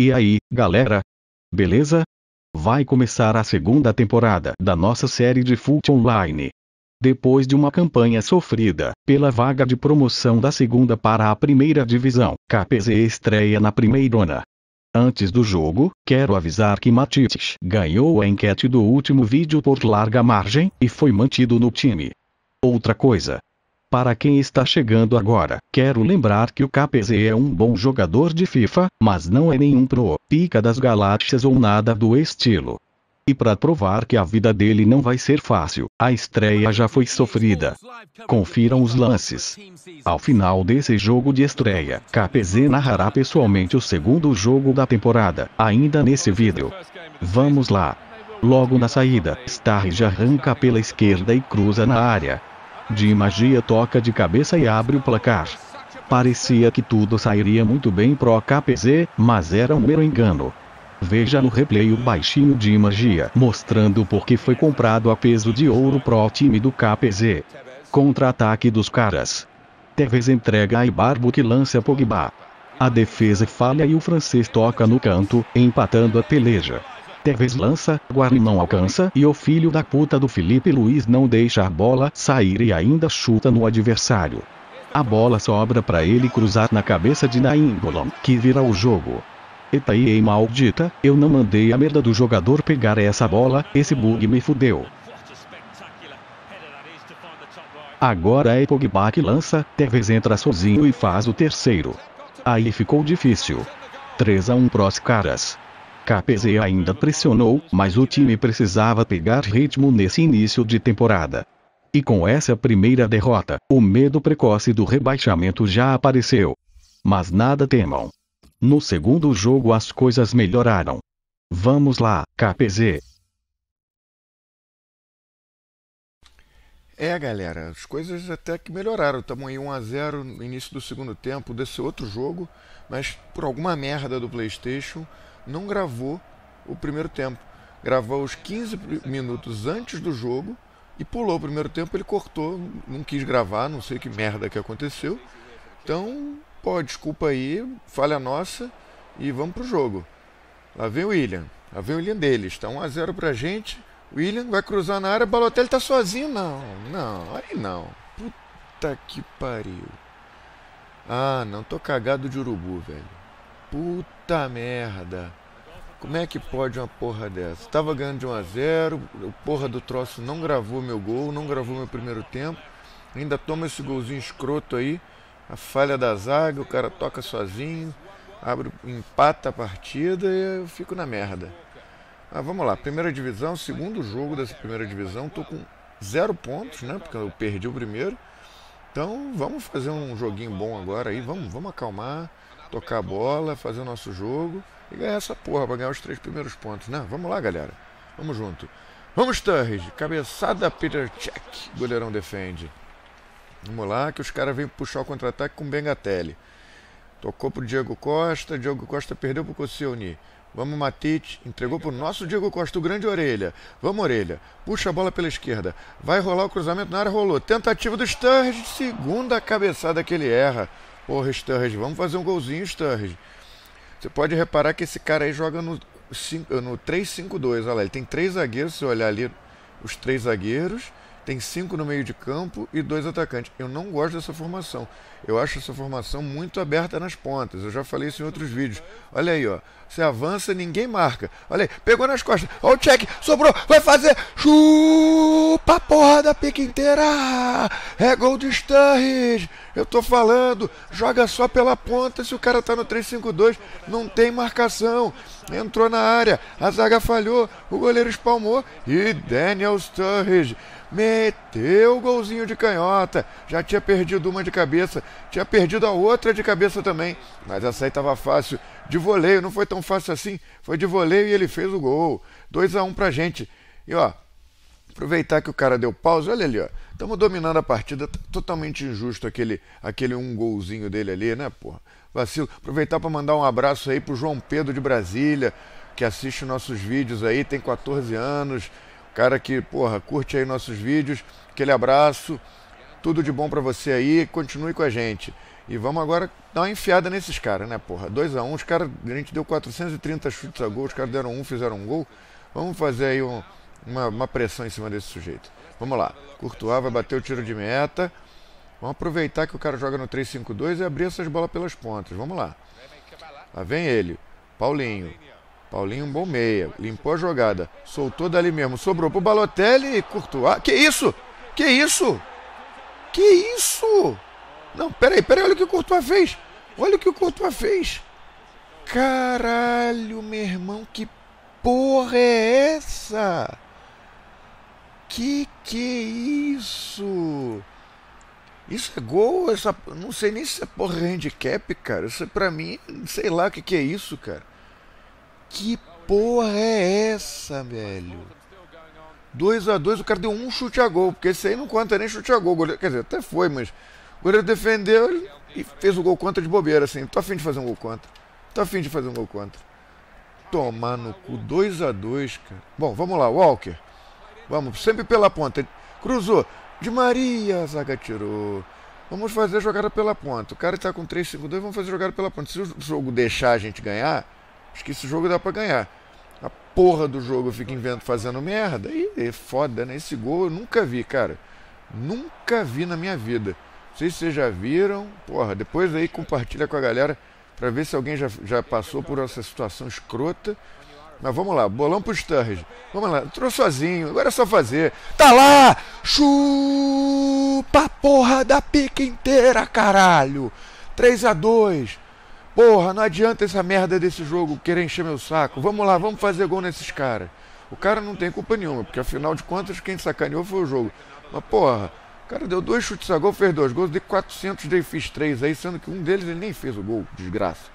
E aí, galera? Beleza? Vai começar a segunda temporada da nossa série de Foot Online. Depois de uma campanha sofrida pela vaga de promoção da segunda para a primeira divisão, KPZ estreia na primeira. Antes do jogo, quero avisar que Matites ganhou a enquete do último vídeo por larga margem e foi mantido no time. Outra coisa, para quem está chegando agora, quero lembrar que o KPZ é um bom jogador de FIFA, mas não é nenhum pro, pica das galáxias ou nada do estilo. E para provar que a vida dele não vai ser fácil, a estreia já foi sofrida. Confiram os lances. Ao final desse jogo de estreia, KPZ narrará pessoalmente o segundo jogo da temporada, ainda nesse vídeo. Vamos lá. Logo na saída, já arranca pela esquerda e cruza na área. De magia toca de cabeça e abre o placar. Parecia que tudo sairia muito bem pro KPZ, mas era um mero engano. Veja no replay o baixinho de magia, mostrando porque foi comprado a peso de ouro pro time do KPZ. Contra-ataque dos caras. Tevez entrega a Ibarbo que lança Pogba. A defesa falha e o francês toca no canto, empatando a peleja. Tevez lança, Guarim não alcança e o filho da puta do Felipe Luiz não deixa a bola sair e ainda chuta no adversário. A bola sobra para ele cruzar na cabeça de Naingolon, que vira o jogo. Eita e maldita, eu não mandei a merda do jogador pegar essa bola, esse bug me fudeu. Agora é Pogba que lança, Tevez entra sozinho e faz o terceiro. Aí ficou difícil. 3 a 1 pros caras. KPZ ainda pressionou, mas o time precisava pegar ritmo nesse início de temporada. E com essa primeira derrota, o medo precoce do rebaixamento já apareceu. Mas nada temam. No segundo jogo as coisas melhoraram. Vamos lá, KPZ. É, galera, as coisas até que melhoraram. Estamos aí 1x0 no início do segundo tempo desse outro jogo, mas por alguma merda do PlayStation, não gravou o primeiro tempo. Gravou os 15 minutos antes do jogo e pulou o primeiro tempo, ele cortou, não quis gravar, não sei que merda que aconteceu. Então, pô, desculpa aí, falha nossa e vamos pro jogo. Lá vem o William. Lá vem o William deles. Tá 1x0 pra gente. William vai cruzar na área, Balotelli tá sozinho. Não, não, aí não. Puta que pariu. Ah, não, tô cagado de urubu, velho. Puta merda. Como é que pode uma porra dessa? Tava ganhando de 1 a 0, o porra do troço não gravou meu gol, não gravou meu primeiro tempo. Ainda toma esse golzinho escroto aí, a falha da zaga, o cara toca sozinho, abre, empata a partida e eu fico na merda. Mas vamos lá, primeira divisão, segundo jogo dessa primeira divisão, tô com zero pontos, né? Porque eu perdi o primeiro. Então vamos fazer um joguinho bom agora aí, vamos, vamos acalmar, tocar a bola, fazer o nosso jogo e ganhar essa porra para ganhar os três primeiros pontos, né? Vamos lá, galera. Vamos junto. Vamos, Sturridge. Cabeçada, Peter Check. Goleirão defende. Vamos lá, que os caras vêm puxar o contra-ataque com Bengatelli. Tocou pro Diego Costa, Diego Costa perdeu pro Koscielny. Vamos, Matite. Entregou para o nosso Diego Costa, o grande Orelha. Vamos, Orelha. Puxa a bola pela esquerda. Vai rolar o cruzamento na área, rolou. Tentativa do Sturridge. Segunda cabeçada que ele erra. Porra, Sturridge, vamos fazer um golzinho, Sturridge. Você pode reparar que esse cara aí joga no, no 3-5-2. Olha lá, ele tem três zagueiros. Se olhar ali, os três zagueiros tem cinco no meio de campo e dois atacantes. Eu não gosto dessa formação. Eu acho essa formação muito aberta nas pontas. Eu já falei isso em outros vídeos. Olha aí, ó. Você avança, ninguém marca. Olha aí, pegou nas costas. Olha o check, sobrou, vai fazer. Chupa a porra da pica inteira. É gol de Sturridge. Eu tô falando, joga só pela ponta. Se o cara tá no 3-5-2, não tem marcação. Entrou na área, a zaga falhou, o goleiro espalmou e Daniel Sturridge meteu o golzinho de canhota. Já tinha perdido uma de cabeça, tinha perdido a outra de cabeça também. Mas essa aí estava fácil. De voleio, não foi tão fácil assim. Foi de voleio e ele fez o gol. 2 a 1 um pra gente. E ó, aproveitar que o cara deu pausa, olha ali, ó. Estamos dominando a partida, tá totalmente injusto aquele aquele um golzinho dele ali, né, porra? Vacilo. Aproveitar para mandar um abraço aí pro João Pedro de Brasília, que assiste nossos vídeos aí, tem 14 anos Cara que, porra, curte aí nossos vídeos. Aquele abraço. Tudo de bom para você aí. Continue com a gente. E vamos agora dar uma enfiada nesses caras, né, porra? 2 a 1 um, os caras, a gente deu 430 chutes a gol, os caras deram um, fizeram um gol. Vamos fazer aí um, uma, uma, pressão em cima desse sujeito. Vamos lá. Courtois vai bater o tiro de meta. Vamos aproveitar que o cara joga no 3-5-2 e abrir essas bolas pelas pontas. Vamos lá. Lá vem ele. Paulinho. Paulinho, um bom meia. Limpou a jogada. Soltou dali mesmo. Sobrou pro Balotelli e Ah, Que isso? Que isso? Que isso? Não, peraí, peraí. Olha o que o Courtois fez. Olha o que o Courtois fez. Caralho, meu irmão. Que porra é essa? Que que é isso? Isso é gol? Essa, não sei nem se é porra handicap, cara. Isso é pra mim, sei lá o que, que é isso, cara. Que porra é essa, velho? 2 a 2 o cara deu um chute a gol, porque esse aí não conta nem chute a gol. Goleiro, quer dizer, até foi, mas o goleiro defendeu e fez o gol contra de bobeira, assim. Tô afim de fazer um gol contra. Tô afim de fazer um gol contra. Tomar no cu, 2 a 2 cara. Bom, vamos lá, Walker. Vamos, sempre pela ponta. Cruzou. De Maria, a zaga tirou. Vamos fazer a jogada pela ponta. O cara está com 3-5-2, vamos fazer a jogada pela ponta. Se o jogo deixar a gente ganhar, Acho que esse jogo dá para ganhar. A porra do jogo fica invento fazendo merda. E é foda, né? Esse gol eu nunca vi, cara. Nunca vi na minha vida. Não sei se vocês já viram. Porra, depois aí compartilha com a galera para ver se alguém já, já passou por essa situação escrota. Mas vamos lá, bolão pro Sturridge. Vamos lá, entrou sozinho, agora é só fazer. Tá lá! Chupa a porra da pica inteira, caralho! 3 a 2 Porra, não adianta essa merda desse jogo querer encher meu saco. Vamos lá, vamos fazer gol nesses caras. O cara não tem culpa nenhuma, porque afinal de contas quem sacaneou foi o jogo. Mas porra, o cara deu dois chutes a gol, fez dois gols, dei 400, dei fiz três aí, sendo que um deles ele nem fez o gol, desgraça.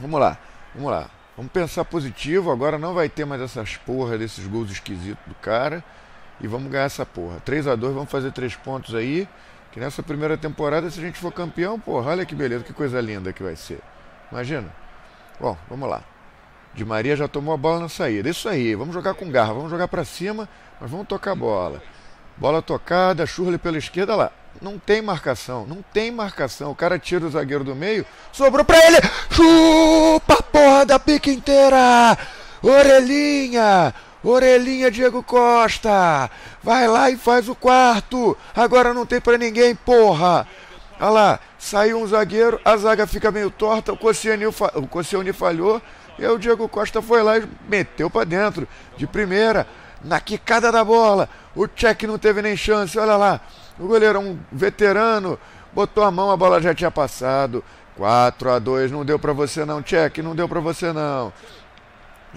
Vamos lá, vamos lá. Vamos pensar positivo, agora não vai ter mais essas porra desses gols esquisitos do cara. E vamos ganhar essa porra. 3 a 2 vamos fazer três pontos aí. Que nessa primeira temporada, se a gente for campeão, porra, olha que beleza, que coisa linda que vai ser. Imagina. Bom, vamos lá. De Maria já tomou a bola na saída. Isso aí, vamos jogar com garra, vamos jogar para cima, mas vamos tocar a bola. Bola tocada, churle pela esquerda, lá. Não tem marcação, não tem marcação. O cara tira o zagueiro do meio, sobrou pra ele. Chupa a porra da pica inteira! Orelhinha! Orelhinha Diego Costa! Vai lá e faz o quarto! Agora não tem para ninguém, porra! Olha lá, saiu um zagueiro, a zaga fica meio torta, o Cossiani, o Cossiani falhou, e o Diego Costa foi lá e meteu para dentro, de primeira, na quicada da bola. O Tchek não teve nem chance, olha lá. O goleiro, é um veterano, botou a mão, a bola já tinha passado. 4 a 2 não deu para você não, Tchek, não deu para você não.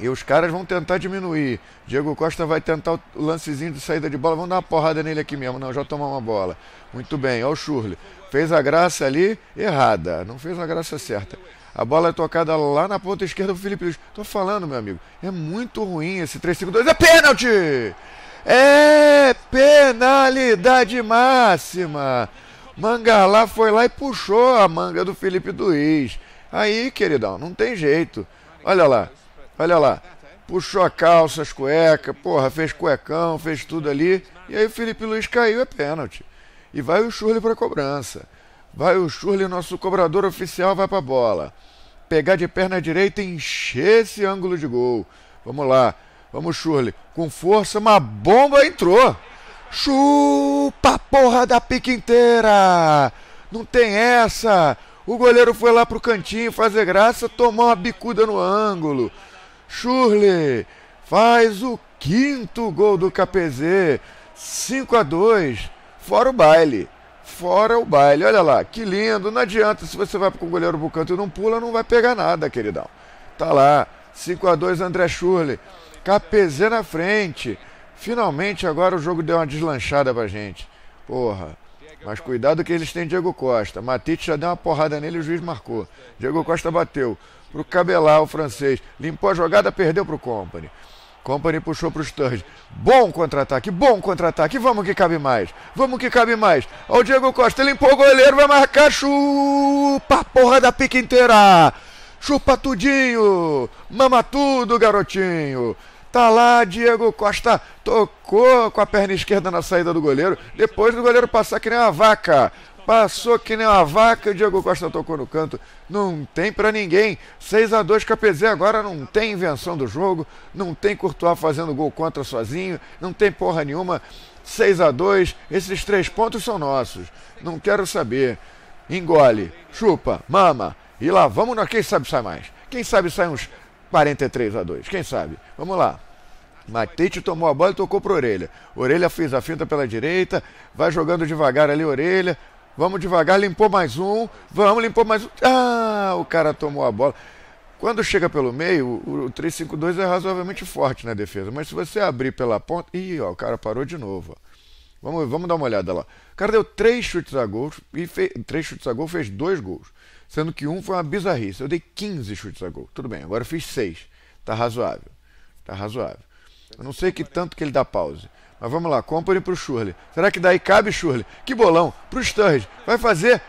E os caras vão tentar diminuir. Diego Costa vai tentar o lancezinho de saída de bola. Vamos dar uma porrada nele aqui mesmo. Não, já tomou uma bola. Muito bem, olha o Churli. Fez a graça ali, errada. Não fez a graça certa. A bola é tocada lá na ponta esquerda do Felipe Luiz. Tô falando, meu amigo. É muito ruim esse 3-5-2. É pênalti! É penalidade máxima. Mangalá foi lá e puxou a manga do Felipe Luiz. Aí, queridão, não tem jeito. Olha lá. Olha lá. Puxou a calça, as cuecas, porra, fez cuecão, fez tudo ali. E aí o Felipe Luiz caiu, é pênalti. E vai o Churli para cobrança. Vai o Churli, nosso cobrador oficial, vai para bola. Pegar de perna direita e encher esse ângulo de gol. Vamos lá. Vamos, Churli. Com força, uma bomba entrou. Chupa a porra da pique inteira! Não tem essa! O goleiro foi lá pro cantinho fazer graça, tomou uma bicuda no ângulo. Schurle faz o quinto gol do KPZ, 5 a 2 fora o baile. Fora o baile, olha lá, que lindo, não adianta, se você vai com o goleiro pro canto e não pula, não vai pegar nada, queridão. Tá lá, 5 a 2 André Schurle, KPZ na frente. Finalmente agora o jogo deu uma deslanchada pra gente. Porra. Mas cuidado que eles têm Diego Costa. Matite já deu uma porrada nele e o juiz marcou. Diego Costa bateu para o cabelar o francês. Limpou a jogada, perdeu para o Company. Company puxou para o Sturge. Bom contra-ataque, bom contra-ataque. Vamos que cabe mais. Vamos que cabe mais. Olha o Diego Costa, limpou o goleiro, vai marcar. Chupa a porra da pica inteira. Chupa tudinho. Mama tudo, garotinho. Tá lá, Diego Costa. Tocou com a perna esquerda na saída do goleiro. Depois do goleiro passar que nem uma vaca. Passou que nem uma vaca, o Diego Costa tocou no canto. Não tem para ninguém. 6 a 2 KPZ agora não tem invenção do jogo, não tem Courtois fazendo gol contra sozinho, não tem porra nenhuma. 6 a 2 esses três pontos são nossos. Não quero saber. Engole, chupa, mama. E lá vamos nós, quem sabe sai mais. Quem sabe sai uns 43 a 2, quem sabe. Vamos lá. Matite tomou a bola e tocou para Orelha. Orelha fez a finta pela direita, vai jogando devagar ali Orelha, Vamos devagar, limpou mais um. Vamos, limpou mais um. Ah, o cara tomou a bola. Quando chega pelo meio, o 3-5-2 é razoavelmente forte na defesa. Mas se você abrir pela ponta. Ih, ó, o cara parou de novo. Ó. Vamos, vamos dar uma olhada lá. O cara deu três chutes a gol e fez, três chutes a gol fez dois gols. Sendo que um foi uma bizarrice. Eu dei 15 chutes a gol. Tudo bem, agora eu fiz seis. Tá razoável. Tá razoável. Eu não sei que tanto que ele dá pause. Mas vamos lá, company para o Shurley. Será que daí cabe, Shurley? Que bolão, para o Sturridge. Vai fazer.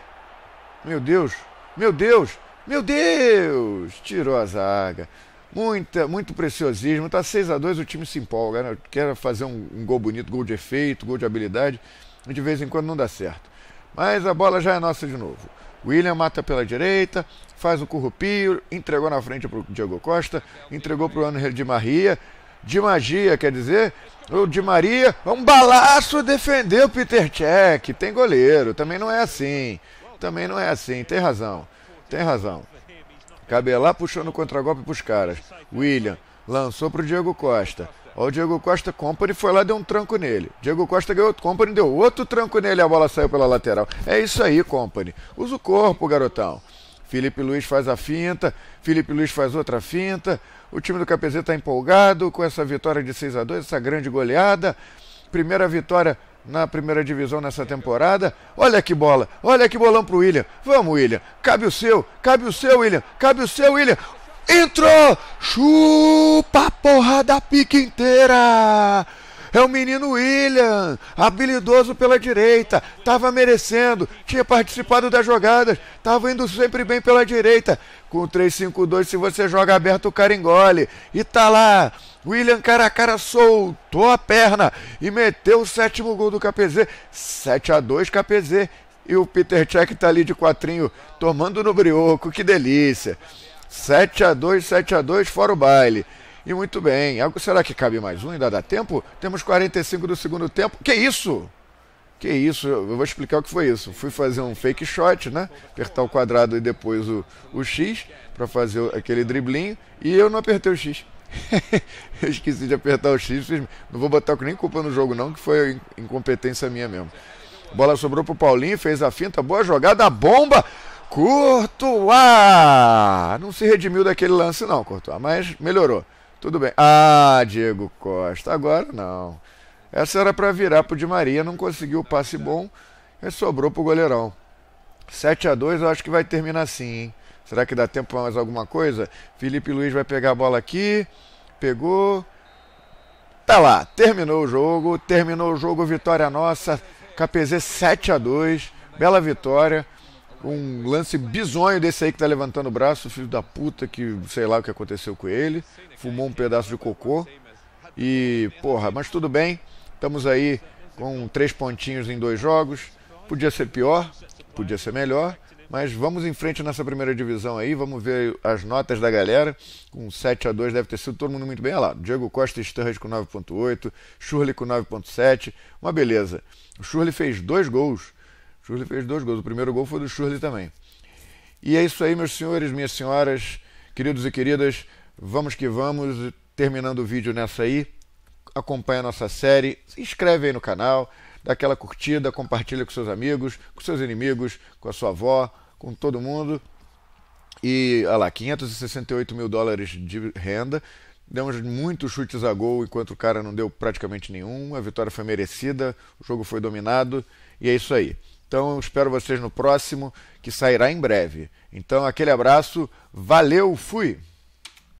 Meu Deus, meu Deus, meu Deus. Tirou a zaga. Muita, muito preciosismo. Tá 6 a 2 o time se empolga. Né? Quer fazer um, um gol bonito, gol de efeito, gol de habilidade. De vez em quando não dá certo. Mas a bola já é nossa de novo. William mata pela direita, faz o currupio, entregou na frente para o Diego Costa, entregou para o Anel de Maria de magia, quer dizer, ou de Maria, um balaço defendeu o Peter Cech, tem goleiro, também não é assim, também não é assim, tem razão, tem razão. Cabelar puxou no contragolpe pros caras, William lançou pro Diego Costa, ó o Diego Costa Company foi lá e deu um tranco nele, Diego Costa ganhou, Company deu outro tranco nele, a bola saiu pela lateral, é isso aí Company, usa o corpo garotão. Felipe Luiz faz a finta, Felipe Luiz faz outra finta, o time do KPZ está empolgado com essa vitória de 6 a 2 essa grande goleada. Primeira vitória na primeira divisão nessa temporada. Olha que bola, olha que bolão pro William. Vamos, William. Cabe o seu, cabe o seu, William. Cabe o seu, William. Entrou! Chupa a porra da pique inteira! É o menino William, habilidoso pela direita, estava merecendo, tinha participado das jogadas, estava indo sempre bem pela direita. Com 3-5-2, se você joga aberto, o cara engole. E tá lá, William cara a cara soltou a perna e meteu o sétimo gol do KPZ. 7 a 2 KPZ. E o Peter Cech tá ali de quatrinho, tomando no brioco, que delícia. 7 a 2 7 a 2 fora o baile. E muito bem. Será que cabe mais um? Ainda dá tempo? Temos 45 do segundo tempo. Que isso? Que isso? Eu vou explicar o que foi isso. Fui fazer um fake shot, né? Apertar o quadrado e depois o, o X para fazer aquele driblinho. E eu não apertei o X. eu esqueci de apertar o X. Não vou botar nem culpa no jogo, não, que foi incompetência minha mesmo. Bola sobrou pro Paulinho, fez a finta, boa jogada, bomba! Courtois! Não se redimiu daquele lance, não, Courtois, mas melhorou. Tudo bem. Ah, Diego Costa, agora não. Essa era para virar pro Di Maria, não conseguiu o passe bom e sobrou pro goleirão. 7 a 2 eu acho que vai terminar assim, hein? Será que dá tempo para mais alguma coisa? Felipe Luiz vai pegar a bola aqui. Pegou. Tá lá, terminou o jogo, terminou o jogo, vitória nossa. KPZ 7 a 2 bela vitória um lance bizonho desse aí que tá levantando o braço, filho da puta, que sei lá o que aconteceu com ele. Fumou um pedaço de cocô. E, porra, mas tudo bem. Estamos aí com três pontinhos em dois jogos. Podia ser pior, podia ser melhor. Mas vamos em frente nessa primeira divisão aí, vamos ver as notas da galera. Com 7 a 2 deve ter sido todo mundo muito bem lá Diego Costa e Sturridge com 9.8, Shurley com 9.7, uma beleza. O Shurley fez dois gols, Shurley fez dois gols. O primeiro gol foi do Shurley também. E é isso aí, meus senhores, minhas senhoras, queridos e queridas. Vamos que vamos. Terminando o vídeo nessa aí. Acompanha a nossa série. Se inscreve aí no canal. Dá aquela curtida. Compartilha com seus amigos, com seus inimigos, com a sua avó, com todo mundo. E, olha lá, 568 mil dólares de renda. Demos muitos chutes a gol, enquanto o cara não deu praticamente nenhum. A vitória foi merecida, o jogo foi dominado. E é isso aí. Então espero vocês no próximo, que sairá em breve. Então aquele abraço, valeu, fui!